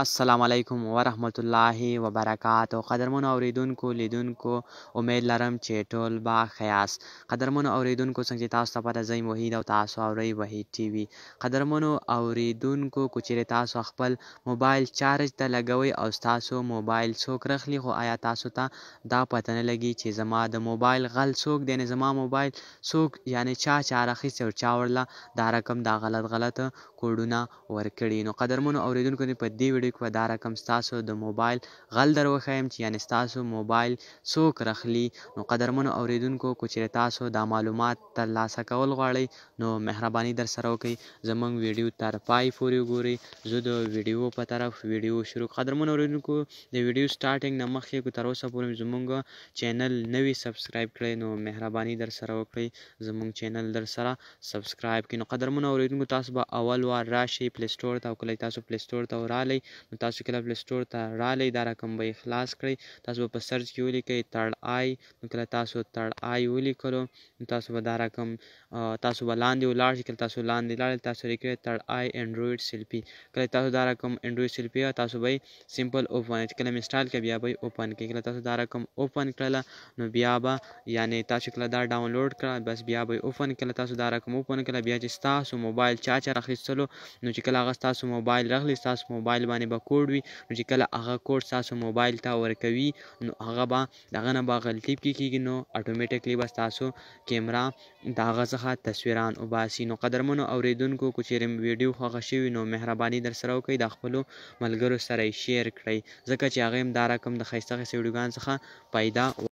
السلام علیکم ورحمۃ اللہ وبرکاتہ قدرمن اوریدونکو لیدونکو امید لرم چې ټول با خیاس قدرمن اوریدونکو څنګه تاسو ته پته زیم وحید او تاسو اوري وحید ټي وي قدرمن اوریدونکو کوچیر تاسو خپل موبایل چارج ته لګوي او تاسو موبایل څوک رخلی خو آیا تاسو ته تا دا پته نه لګي چې زما د موبایل غل څوک دی نه زما موبایل څوک یعنی چا چا راخیستې او چا ورله دا رقم دا غلط غلط کوډونه ورکړي نو قدرمن اوریدونکو په دې ویډیو لیک و دا رقم ستاسو د موبایل غل در وښیم چې یعنې ستاسو موبایل څوک رخلی نو قدرمنو اوریدونکو که چیرې تاسو دا معلومات ترلاسه کول غواړئ نو مهرباني در سره وکئ زموږ ویډیو تر پای پورې وګورئ زه د ویډیو په طرف ویډیو شروع قدرمنو اوریدونکو د ویډیو سټارټینګ نه مخکې که تر اوسه پورې زموږ چینل نوی سبسکرایب کړئ نو مهرباني در سره وکړئ زموږ چینل در سره سبسکرایب کړئ نو قدرمنو اوریدونکو تاسو به اول وار راشئ پلی سټور ته او کله تاسو پلی سټور ته ورالئ نو تاسو کله پلی سٹور ته رالی دا رقم به خلاص کړئ تاسو به په سرچ کې ولیکئ تړ آی نو کله تاسو تړ آی ولیکلو نو تاسو به دا رقم تاسو به لاندې ولاړ شئ کله تاسو لاندې لاړ تاسو لیکئ تړ آی انډروید سیلپی کله تاسو دا رقم انډروید سیلپی تاسو به سمپل اوپن کله انسټال کې بیا به اوپن کې کله تاسو دا رقم اوپن کړل نو بیا به یعنی تاسو کله دا ډاونلوډ کړه بس بیا به اوپن کله تاسو دا رقم اوپن کله بیا چې تاسو موبایل چا چا راخیستلو نو چې کله هغه تاسو موبایل راغلی تاسو موبایل باندې باندې به کوډ وي نو چې کله هغه کوډ ستاسو موبایل ته ورکوي نو هغه به د هغه نه به غلطي پکې کېږي نو اټومیټیکلی به ستاسو کیمرا د هغه څخه تصویران وباسي نو قدرمنو اورېدونکو که چېرې ویډیو خوښه شوي نو مهرباني در سره وکړئ د خپلو ملګرو سره یې شیر کړئ ځکه چې هغه هم دا رقم د ښایسته ښایسته ویډیوګانو څخه پیدا